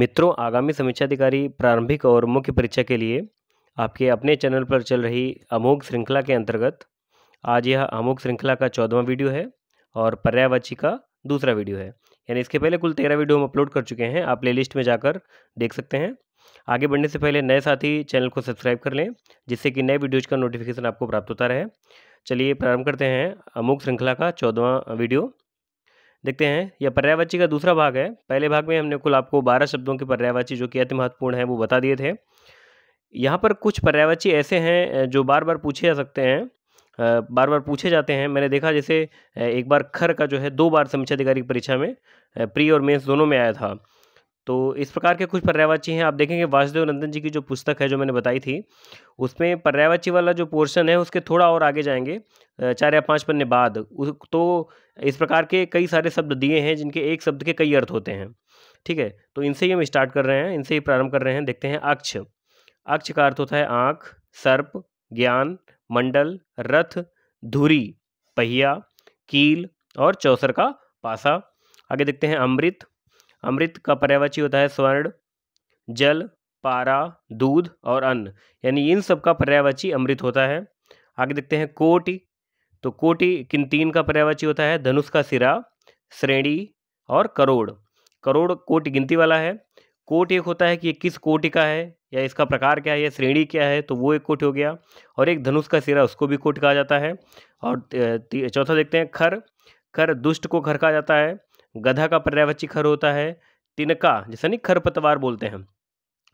मित्रों आगामी समीक्षाधिकारी प्रारंभिक और मुख्य परीक्षा के लिए आपके अपने चैनल पर चल रही अमोघ श्रृंखला के अंतर्गत आज यह अमोघ श्रृंखला का चौदवा वीडियो है और पर्यावाची का दूसरा वीडियो है यानी इसके पहले कुल तेरह वीडियो हम अपलोड कर चुके हैं आप प्ले लिस्ट में जाकर देख सकते हैं आगे बढ़ने से पहले नए साथी चैनल को सब्सक्राइब कर लें जिससे कि नए वीडियोज़ का नोटिफिकेशन आपको प्राप्त होता रहे चलिए प्रारंभ करते हैं अमोघ श्रृंखला का चौदवा वीडियो देखते हैं यह पर्यायवाची का दूसरा भाग है पहले भाग में हमने कुल आपको बारह शब्दों के पर्यायवाची जो कि अति महत्वपूर्ण है वो बता दिए थे यहाँ पर कुछ पर्यायवाची ऐसे हैं जो बार बार पूछे जा सकते हैं बार बार पूछे जाते हैं मैंने देखा जैसे एक बार खर का जो है दो बार समीक्षा अधिकारी परीक्षा में प्री और मेंस दोनों में आया था तो इस प्रकार के कुछ पर्यावाची हैं आप देखेंगे वासुदेव नंदन जी की जो पुस्तक है जो मैंने बताई थी उसमें पर्यावाची वाला जो पोर्शन है उसके थोड़ा और आगे जाएंगे चार या पाँच पन्ने बाद तो इस प्रकार के कई सारे शब्द दिए हैं जिनके एक शब्द के कई अर्थ होते हैं ठीक है तो इनसे ही हम स्टार्ट कर रहे हैं इनसे ही प्रारंभ कर रहे हैं देखते हैं अक्ष अक्ष का अर्थ होता है आँख सर्प ज्ञान मंडल रथ धुरी पहिया कील और चौसर का पासा आगे देखते हैं अमृत अमृत का पर्यावाची होता है स्वर्ण जल पारा दूध और अन्न यानी इन सब का पर्यावाची अमृत होता है आगे देखते हैं कोटि तो कोटि किन तीन का पर्यावाची होता है धनुष का सिरा श्रेणी और करोड़ करोड़ कोटि गिनती वाला है कोट एक होता है कि ये किस कोटि का है या इसका प्रकार क्या है या श्रेणी क्या है तो वो एक कोट हो गया और एक धनुष का सिरा उसको भी कोट कहा जाता है और चौथा देखते हैं खर खर दुष्ट को खर कहा जाता है गधा का पर्यावाची खर होता है तिनका जैसा नहीं खरपतवार बोलते हैं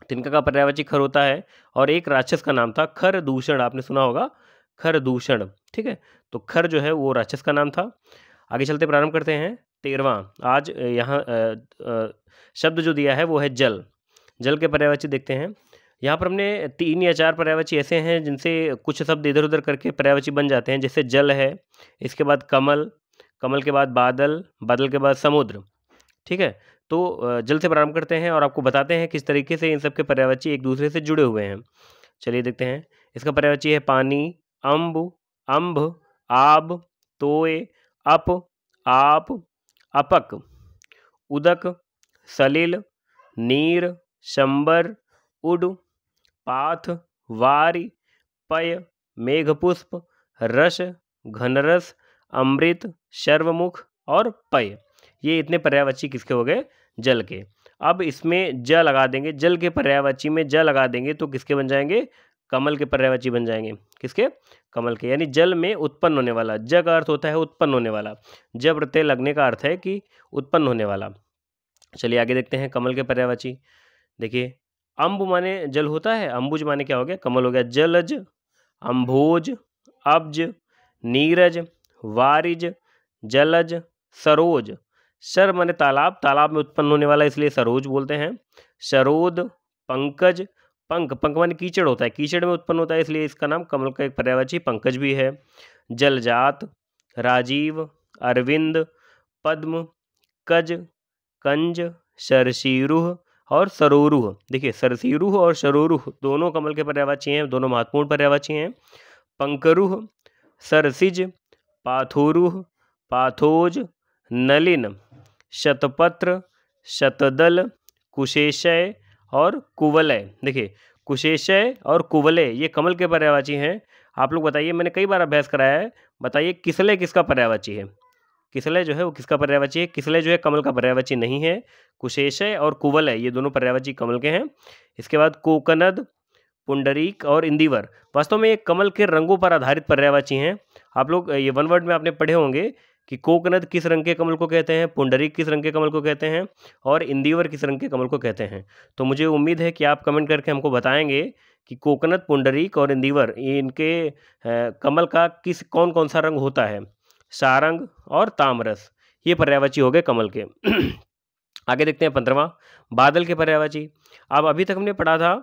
तिनका का पर्यावाची खर होता है और एक राक्षस का नाम था खर दूषण आपने सुना होगा खर दूषण ठीक है तो खर जो है वो राक्षस का नाम था आगे चलते प्रारंभ करते हैं तेरवा आज यहाँ शब्द जो दिया है वो है जल जल के पर्यावाची देखते हैं यहाँ पर हमने तीन या चार पर्यावाची ऐसे हैं जिनसे कुछ शब्द इधर उधर करके पर्यावाची बन जाते हैं जैसे जल है इसके बाद कमल कमल के बाद बादल बादल के बाद समुद्र ठीक है तो जल से प्रारंभ करते हैं और आपको बताते हैं किस तरीके से इन सब के पर्यावची एक दूसरे से जुड़े हुए हैं चलिए देखते हैं इसका पर्यावची है पानी अम्ब अम्भ आब तोय अप आप अपक उदक सलिल नीर शंबर उड पाथ वारी पय मेघपुष्प रस घनरस अमृत सर्वमुख और पय ये इतने पर्यावची किसके हो गए जल के अब इसमें ज लगा देंगे जल के पर्यावची में ज लगा देंगे तो किसके बन जाएंगे कमल के पर्यावची बन जाएंगे किसके कमल के यानी जल में उत्पन्न होने वाला ज का अर्थ होता है उत्पन्न होने वाला ज प्रत्यय लगने का अर्थ है कि उत्पन्न होने वाला चलिए आगे देखते हैं कमल के पर्यावची देखिए अम्ब माने जल होता है अम्बुज माने क्या हो गया कमल हो गया जलज अम्भोज अब्ज नीरज वारिज जलज सरोज शर मैंने तालाब तालाब में उत्पन्न होने वाला इसलिए सरोज बोलते हैं सरोद पंकज पंक पंक मान कीचड़ होता है कीचड़ में उत्पन्न होता है इसलिए इसका नाम कमल का एक पर्यावाची पंकज भी है जलजात राजीव अरविंद पद्म कज कंज सरसीरुह और सरोरुह देखिए सरसीरुह और सरोरुह दोनों कमल के पर्यावाची हैं दोनों महत्वपूर्ण पर्यावाची हैं पंकरूह सरसिज पाथुरुह पाथोज नलिन शतपत्र शतदल कुशेशय और कुवलय देखिए कुशेशय और कुवलय ये कमल के पर्यावाची हैं आप लोग बताइए मैंने कई बार अभ्यास कराया है बताइए किसलय किसका पर्यावाची है किसलय जो है वो किसका पर्यावाची है किसलय जो है कमल का पर्यावाची नहीं है कुशेशय और कुवलय ये दोनों पर्यावाची कमल के हैं इसके बाद कोकनद पुंडरीक और इंदिवर वास्तव में ये कमल के रंगों पर आधारित पर्यावाची हैं आप लोग ये वन वर्ड में आपने पढ़े होंगे कि कोकनद किस रंग के कमल को कहते हैं पुंडरीक किस रंग के कमल को कहते हैं और इंदिवर किस रंग के कमल को कहते हैं तो मुझे उम्मीद है कि आप कमेंट करके हमको बताएंगे कि कोकनद पुंडरीक और इंदिवर इनके कमल का किस कौन कौन सा रंग होता है सारंग और तामरस ये पर्यावाची हो गए कमल के आगे देखते हैं पंद्रवा बादल के पर्यावाची अब अभी तक हमने पढ़ा था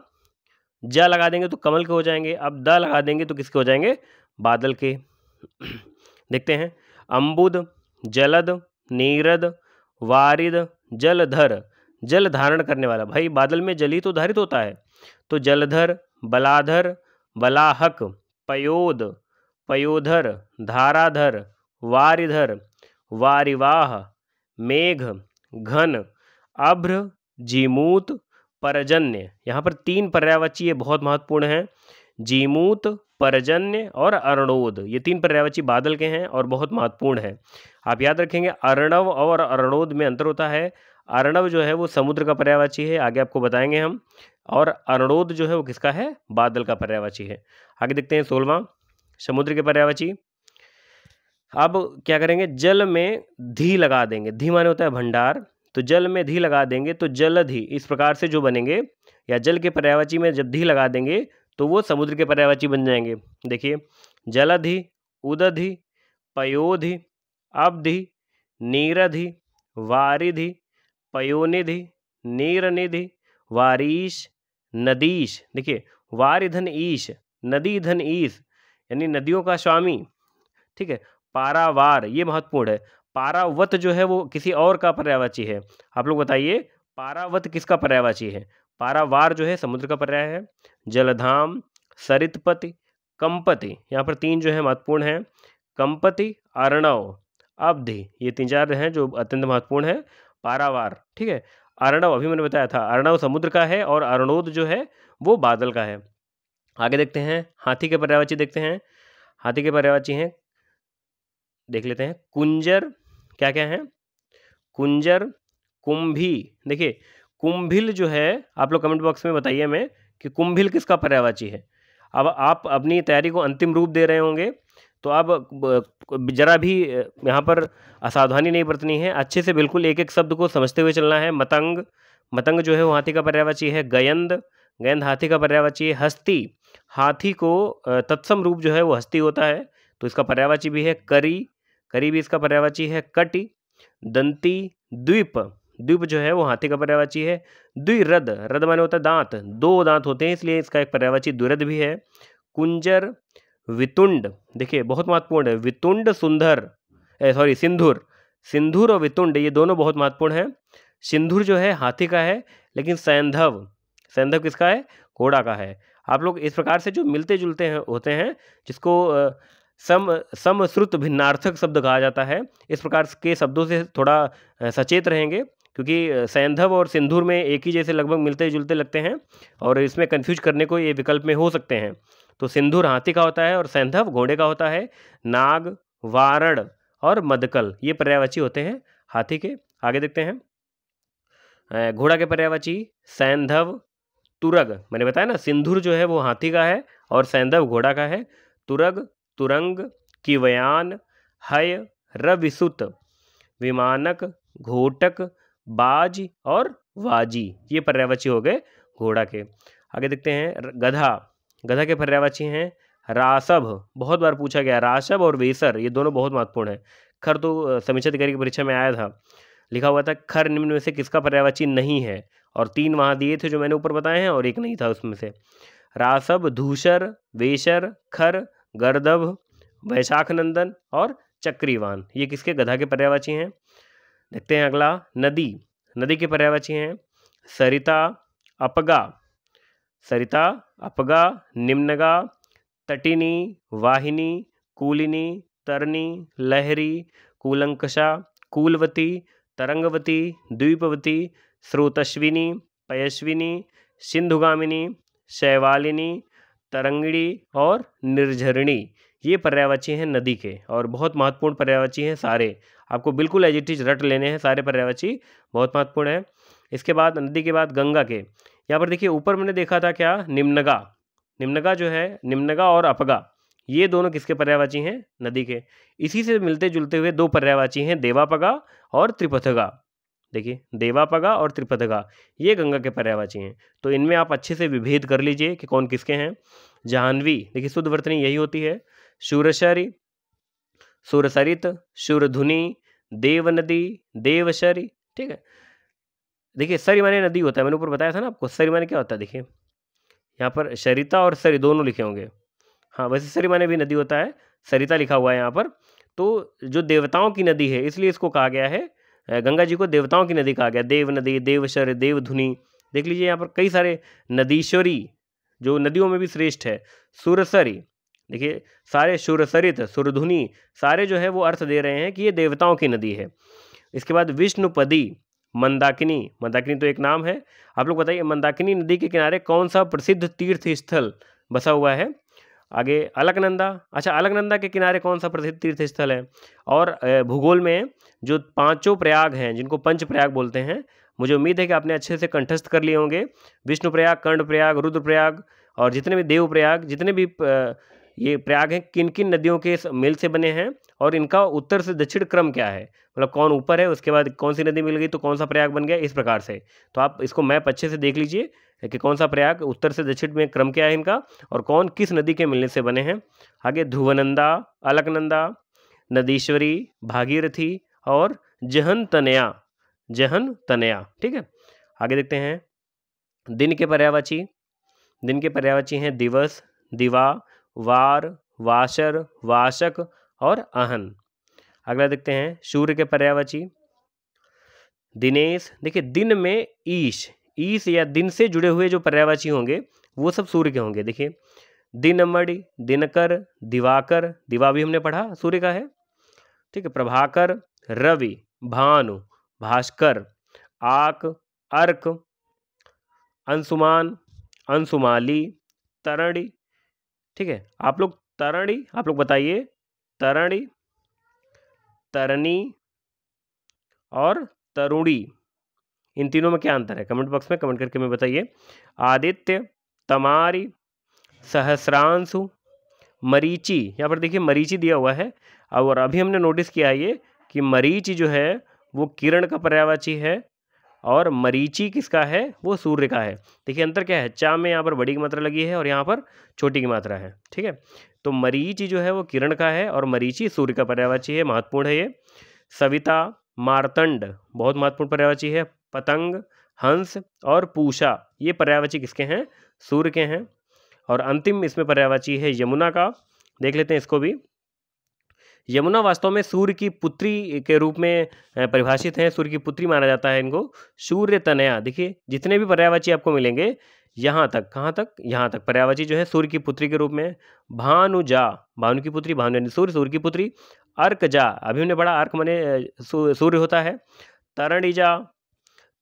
ज लगा देंगे तो कमल के हो जाएंगे अब द लगा देंगे तो किसके हो जाएंगे बादल के देखते हैं अम्बुद जलद नीरद वारिद जलधर जल धारण करने वाला भाई बादल में जली तो धारित होता है तो जलधर बलाधर बलाहक पयोद पयोधर धाराधर वारिधर वारिवाह मेघ घन अभ्र जीमूत परजन्य यहाँ पर तीन पर्यावची बहुत महत्वपूर्ण हैं जीमूत परजन्य और अर्णोद ये तीन पर्यावची बादल के हैं और बहुत महत्वपूर्ण है आप याद रखेंगे अर्णव और अर्णोद में अंतर होता है अर्णव जो है वो समुद्र का पर्यावाची है आगे आपको बताएंगे हम और अर्णोद जो है वो किसका है बादल का पर्यावाची है आगे देखते हैं सोलवा समुद्र के पर्यावाची अब क्या करेंगे जल में धी लगा देंगे धी माने होता है भंडार तो जल में धी लगा देंगे तो जलधि इस प्रकार से जो बनेंगे या जल के पर्यावाची में जब धी लगा देंगे तो वो समुद्र के पर्यावाची बन जाएंगे देखिए जलधि उदधि पयोधि अबधि नीरधि वारिधि पयोनिधि नीरनिधि वारीश नदीश देखिए वारिधन ईश नदी धन ईश यानी नदियों का स्वामी ठीक है पारावार ये महत्वपूर्ण है पारावत जो है वो किसी और का पर्यावाची है आप लोग बताइए पारावत किसका पर्यावाची है पारावार जो है समुद्र का पर्याय है जलधाम सरितपति कंपति यहाँ पर तीन जो है महत्वपूर्ण हैं कंपति अर्णव अवधि ये तीन चार हैं जो अत्यंत महत्वपूर्ण है पारावार ठीक है अर्णव अभी मैंने बताया था अर्णव समुद्र का है और अर्णोद जो है वो बादल का है आगे देखते हैं हाथी के पर्यावाची देखते हैं हाथी के पर्यावाची हैं देख लेते हैं कुंजर क्या क्या है कुंजर कुंभी देखिए कुंभिल जो है आप लोग कमेंट बॉक्स में बताइए मैं कि कुंभिल किसका पर्यावाची है अब आप अपनी तैयारी को अंतिम रूप दे रहे होंगे तो अब जरा भी यहाँ पर असावधानी नहीं बरतनी है अच्छे से बिल्कुल एक एक शब्द को समझते हुए चलना है मतंग मतंग जो है वो हाथी का पर्यावाची है गयंद गयंद हाथी का पर्यावाची है हस्ती हाथी को तत्सम रूप जो है वो हस्ती होता है तो इसका पर्यावाची भी है करी करीबी इसका पर्यावाची है कटि दंती द्वीप द्वीप जो है वो हाथी का पर्यावाची है द्विरद रद माने होता है दांत दो दांत होते हैं इसलिए इसका एक पर्यावाची द्विरद भी है कुंजर वितुंड देखिए बहुत महत्वपूर्ण है वितुंड सुंदर सॉरी सिंधुर सिंधुर और वितुंड ये दोनों बहुत महत्वपूर्ण है सिंधुर जो है हाथी का है लेकिन सैंधव सैंधव किसका है घोड़ा का है आप लोग इस प्रकार से जो मिलते जुलते हैं होते हैं जिसको सम समश्रुत भिन्नार्थक शब्द कहा जाता है इस प्रकार के शब्दों से थोड़ा सचेत रहेंगे क्योंकि सैंधव और सिंधुर में एक ही जैसे लगभग मिलते जुलते लगते हैं और इसमें कन्फ्यूज करने को ये विकल्प में हो सकते हैं तो सिंधुर हाथी का होता है और सैंधव घोड़े का होता है नाग वारण और मदकल ये पर्यावाची होते हैं हाथी के आगे देखते हैं घोड़ा के पर्यावाची सैंधव तुरग मैंने बताया ना सिंधुर जो है वो हाथी का है और सैंधव घोड़ा का है तुरग तुरंग किवयान हय रविसुत विमानक घोटक बाज और वाजी ये पर्यावची हो गए घोड़ा के आगे देखते हैं गधा गधा के पर्यावची हैं रासभ बहुत बार पूछा गया रासभ और वेसर ये दोनों बहुत महत्वपूर्ण है खर तो समीक्षा अधिकारी की परीक्षा में आया था लिखा हुआ था खर निम्न में से किसका पर्यावची नहीं है और तीन वहाँ दिए थे जो मैंने ऊपर बताए हैं और एक नहीं था उसमें से रासभ धूसर वेशर खर गर्दभ वैशाख नंदन और चक्रीवान ये किसके गधा के पर्यावाची हैं देखते हैं अगला नदी नदी के पर्यावाची हैं सरिता अपगा सरिता अपगा निम्नगा तटिनी वाहिनी कूलिनी तरनी लहरी कूलंकशा कूलवती तरंगवती द्वीपवती स्रोतश्विनी पयश्विनी सिंधुगामिनी शैवालिनी तरंगणी और निर्झरणी ये पर्यावाची हैं नदी के और बहुत महत्वपूर्ण पर्यावाची हैं सारे आपको बिल्कुल एजिटिज रट लेने हैं सारे पर्यावाची बहुत महत्वपूर्ण है इसके बाद नदी के बाद गंगा के यहाँ पर देखिए ऊपर मैंने देखा था क्या निम्नगा निम्नगा जो है निम्नगा और अपगा ये दोनों किसके पर्यावाची हैं नदी के इसी से मिलते जुलते हुए दो पर्यावाची हैं देवापगा और त्रिपथगा देखिए देवापगा और त्रिपदगा ये गंगा के पर्यावाची हैं तो इनमें आप अच्छे से विभेद कर लीजिए कि कौन किसके हैं जाह्नवी देखिए शुद्ध वर्तनी यही होती है शूरशरी सूरसरित शूरधुनि देव नदी देवशरी ठीक है देखिए सरी माने नदी होता है मैंने ऊपर बताया था ना आपको सरी माने क्या होता है देखिए यहाँ पर सरिता और सरी दोनों लिखे होंगे हाँ वैसे सरी माने भी नदी होता है सरिता लिखा हुआ है यहाँ पर तो जो देवताओं की नदी है इसलिए इसको कहा गया है गंगा जी को देवताओं की नदी कहा गया देव नदी देवशर देवधुनि देख लीजिए यहाँ पर कई सारे नदीश्वरी जो नदियों में भी श्रेष्ठ है सुरसरी देखिए सारे सुरसरित सुरधुनि सारे जो है वो अर्थ दे रहे हैं कि ये देवताओं की नदी है इसके बाद विष्णुपदी मंदाकिनी मंदाकिनी तो एक नाम है आप लोग बताइए मंदाकिनी नदी के किनारे कौन सा प्रसिद्ध तीर्थ स्थल बसा हुआ है आगे अलकनंदा अच्छा अलकनंदा के किनारे कौन सा प्रसिद्ध तीर्थ स्थल है और भूगोल में जो पांचों प्रयाग हैं जिनको पंच प्रयाग बोलते हैं मुझे उम्मीद है कि आपने अच्छे से कंठस्थ कर लिए होंगे विष्णु प्रयाग कर्ण प्रयाग रुद्रप्रयाग और जितने भी देव प्रयाग जितने भी ये प्रयाग हैं किन किन नदियों के मेल से बने हैं और इनका उत्तर से दक्षिण क्रम क्या है मतलब कौन ऊपर है उसके बाद कौन सी नदी मिल गई तो कौन सा प्रयाग बन गया इस प्रकार से तो आप इसको मैप अच्छे से देख लीजिए कि कौन सा प्रयाग उत्तर से दक्षिण में क्रम क्या है इनका और कौन किस नदी के मिलने से बने हैं आगे ध्रुवनंदा अलकनंदा नदीश्वरी भागीरथी और जहन तनया जहन तनया ठीक है आगे देखते हैं दिन के पर्यावाची दिन के पर्यावाची हैं दिवस दिवा वार वाशर वाशक और आहन अगला देखते हैं सूर्य के पर्यावची दिनेश देखिए दिन में ईश ईश या दिन से जुड़े हुए जो पर्यावची होंगे वो सब सूर्य के होंगे देखिए दिनमणि दिनकर दिवाकर दिवा भी हमने पढ़ा सूर्य का है ठीक है प्रभाकर रवि भानु भास्कर आक अर्क अंशुमान अंशुमाली तरणी ठीक है आप लोग तरणी आप लोग बताइए तरणी और तरुणी इन तीनों में क्या अंतर है कमेंट बॉक्स में कमेंट करके हमें बताइए आदित्य तमारी सहस्रांशु मरीची यहाँ पर देखिए मरीची दिया हुआ है और अभी हमने नोटिस किया ये कि मरीची जो है वो किरण का पर्यावाची है और मरीची किसका है वो सूर्य का है देखिए अंतर क्या है चा में यहाँ पर बड़ी की मात्रा लगी है और यहाँ पर छोटी की मात्रा है ठीक है तो मरीचि जो है वो किरण का है और मरीची सूर्य का पर्यावाची है महत्वपूर्ण है ये सविता मारतंड बहुत महत्वपूर्ण पर्यावाची है पतंग हंस और पूषा ये पर्यावाची किसके हैं सूर्य के हैं और अंतिम इसमें पर्यावाची है यमुना का देख लेते हैं इसको भी यमुना वास्तव में सूर्य की पुत्री के रूप में परिभाषित है सूर्य की पुत्री माना जाता है इनको सूर्य तनया देखिए जितने भी पर्यावाची आपको मिलेंगे यहाँ तक कहाँ तक यहाँ तक पर्यावाची जो है सूर्य की पुत्री के रूप में भानुजा भानु की पुत्री भानु सूर्य सूर्य की पुत्री अर्कजा अभी हमने बड़ा अर्क मने सूर्य होता है तरणिजा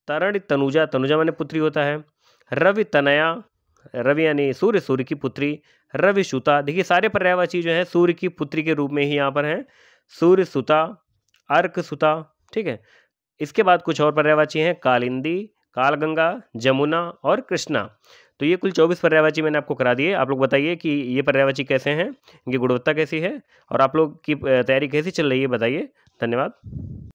तरण तनुजा तनुजा मैंने पुत्री होता है रवि तनया रवि यानी सूर्य सूर्य की पुत्री रवि सुता देखिए सारे पर्यायवाची जो है सूर्य की पुत्री के रूप में ही यहाँ पर हैं सूर्य सुता अर्क सुता ठीक है इसके बाद कुछ और पर्यायवाची हैं कालिंदी कालगंगा जमुना और कृष्णा तो ये कुल चौबीस पर्यायवाची मैंने आपको करा दिए आप लोग बताइए कि ये पर्यायवाची कैसे हैं इनकी गुणवत्ता कैसी है और आप लोग की तैयारी कैसी चल रही है बताइए धन्यवाद